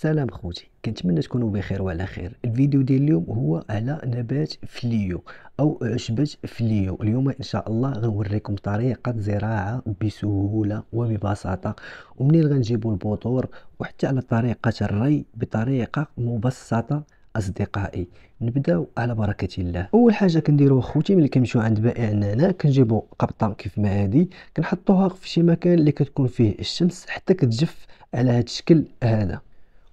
سلام خوتي كنتمنى تكونوا بخير وعلى خير الفيديو ديال اليوم هو على نبات فليو او عشبة فليو اليوم ان شاء الله غنوريكم طريقة زراعة بسهولة وببساطة ومنين غنجيبوا البذور وحتى على طريقة الري بطريقة مبسطة اصدقائي نبداو على بركه الله اول حاجه كنديرو اخوتي ملي كنمشيو عند بائع النعناع كنجيبو قبطه كيف ما هادي كنحطوها في شي مكان اللي كتكون فيه الشمس حتى كتجف على هاد الشكل هذا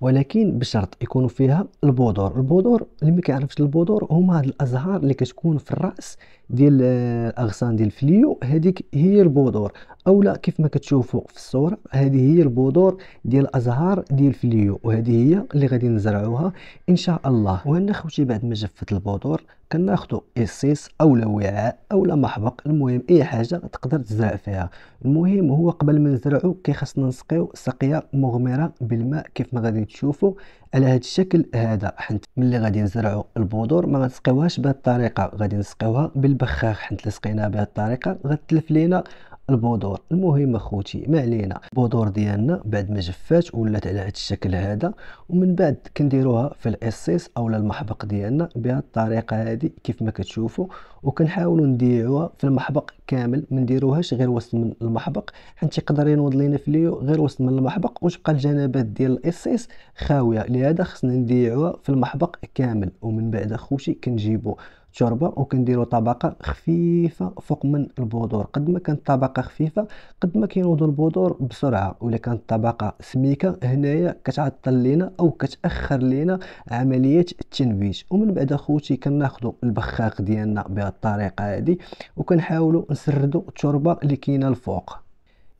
ولكن بشرط يكونوا فيها البودور البودور اللي ما كيعرفش البودور هما هاد الازهار اللي كتكون في الراس ديال آه، الاغصان ديال الفليو هذيك هي البودور اولا كيف ما كتشوفوا في الصوره هذه هي البودور ديال الازهار ديال الفليو وهذه هي اللي غادي نزرعوها ان شاء الله وهنا خوتي بعد ما جفت البودور كناخذوا اسيس اولا وعاء اولا محبق المهم اي حاجه تقدر تزرع فيها المهم هو قبل ما نزرعو كيخصنا نسقيو سقيه مغمره بالماء كيف ما غادي تشوفوا على هذا الشكل هذا حنت ملي غادي نزرعوا البذور ما غنسقيوهاش بهذه الطريقه غادي نسقيوها بالبخاخ حنت لسقيناها بهذه الطريقه غتلف لينا البذور المهم اخوتي ما علينا البذور ديالنا بعد ما جفات ولات على هذا الشكل هذا ومن بعد كنديروها في الاسيس اولا المحبق ديالنا بهذه الطريقه هذه كيف ما كتشوفوا وكنحاولوا نديعوها في المحبق كامل ما نديروهاش غير وسط من المحبق حيت يقدر ينوض لينا في ليو غير وسط من المحبق وتبقى الجنبات ديال الاسيس خاويه لهذا خصنا نديعوها في المحبق كامل ومن بعد اخوتي كنجيبو التربه وكنديروا طبقه خفيفه فوق من البودور قد ما كانت طبقه خفيفه قد ما كينوضوا البودور بسرعه ولا كانت طبقه سميكه هنايا كتعطل لينا او كتاخر لينا عمليه التنبيت ومن بعد اخوتي كناخذوا البخاخ ديالنا بهذه الطريقه هذه وكنحاولوا نسردوا التربه اللي كاينه الفوق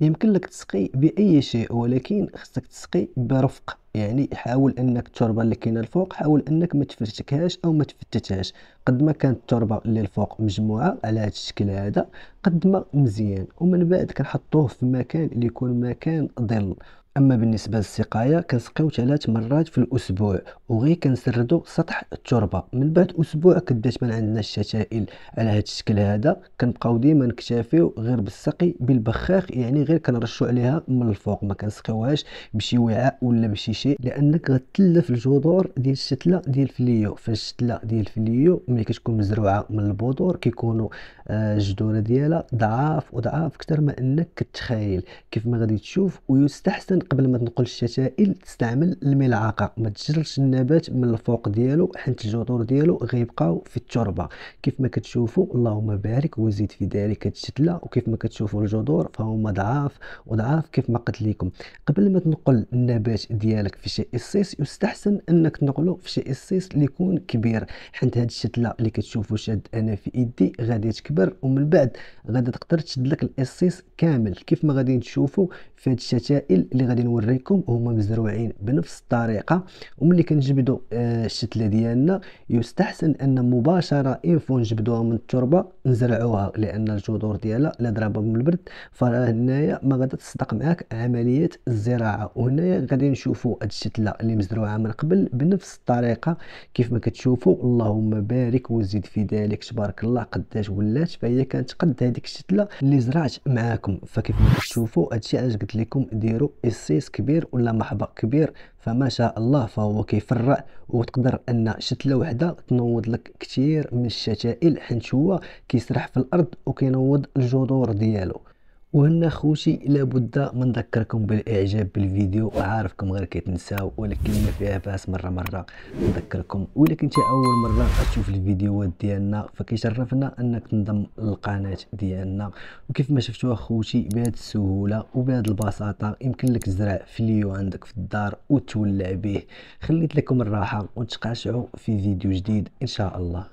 يمكن لك تسقي باي شيء ولكن خصك تسقي برفق يعني حاول انك التربه اللي كاينه الفوق حاول انك ما تفرتكهاش او ما تفتتهاش قد ما كانت التربه اللي الفوق مجموعه على هذا الشكل هذا قد ما مزيان ومن بعد كنحطوه في مكان اللي يكون مكان ظل اما بالنسبه للسقايه كنسقيو ثلاث مرات في الاسبوع وغير كنسردو سطح التربه من بعد اسبوع كدات من عندنا الشتائل على هذا الشكل هذا كنبقاو ديما نكتافيو غير بالسقي بالبخاخ يعني غير كنرشوا عليها من الفوق ما كنسقيوهاش بشي وعاء ولا بشي شيء لانك غتلف الجذور ديال الشتله ديال الفليو فالشتله ديال الفليو ملي كتكون مزروعه من البذور كيكونوا آه، الجذور ديالها ضعاف وضعاف اكثر ما انك كتخيل كيف ما غادي تشوف ويستحسن قبل ما تنقل الشتائل تستعمل الملعقه ما تجرش النبات من الفوق ديالو حيت الجذور ديالو غيبقاو في التربه كيف ما كتشوفوا اللهم بارك وزيد في ذلك الشتله وكيف ما كتشوفوا الجذور فهما ضعاف وضعاف كيف ما قلت لكم قبل ما تنقل النبات ديالك في شيء الصيص يستحسن انك تنقله في شيء الصيص اللي يكون كبير حيت هاد الشتله اللي كتشوفوا شاد انا في ايدي غادي تكبر ومن بعد غادي تقدر تشد لك القصيص كامل كيف ما غادي تشوفوا في هاد الشتائل اللي غادي نوريكم هما مزروعين بنفس الطريقه وملي كنجبدوا آه، الشتله ديالنا يستحسن ان مباشره انفو نجبدوها من التربه نزرعوها لان الجذور ديالها لا ضربه من البرد فهنايا ما غادي تصدق معاك عمليه الزراعه وهنايا غادي نشوفوا الشتله اللي مزروعه من قبل بنفس الطريقه كيف ما كتشوفوا اللهم بارك وزيد في ذلك تبارك الله قداش ولات فهي كانت قد هذيك الشتله اللي زرعت معاكم فكيف ما كتشوفوا هادشي علاش قلت لكم ديروا اس تخصيص كبير ولا محبق كبير فما شاء الله فهو كيفرع وتقدر ان شتله وحده تنوض لك كثير من الشتائل حيت هو كيسرح في الارض وكينوض الجذور ديالو وهنا خوتي لابد من نذكركم بالاعجاب بالفيديو عارفكم غير كيتنساو ولكن ما فيها فاس مره مره نذكركم الا كنتي اول مره تشوف الفيديوهات ديالنا فكيشرفنا انك تنضم للقناه ديالنا وكيف ما شفتوا خوتي بهذه السهوله وبهذه البساطه يمكن لك تزرع ليو عندك في الدار وتولع به خليت لكم الراحه وتقاشعوا في فيديو جديد ان شاء الله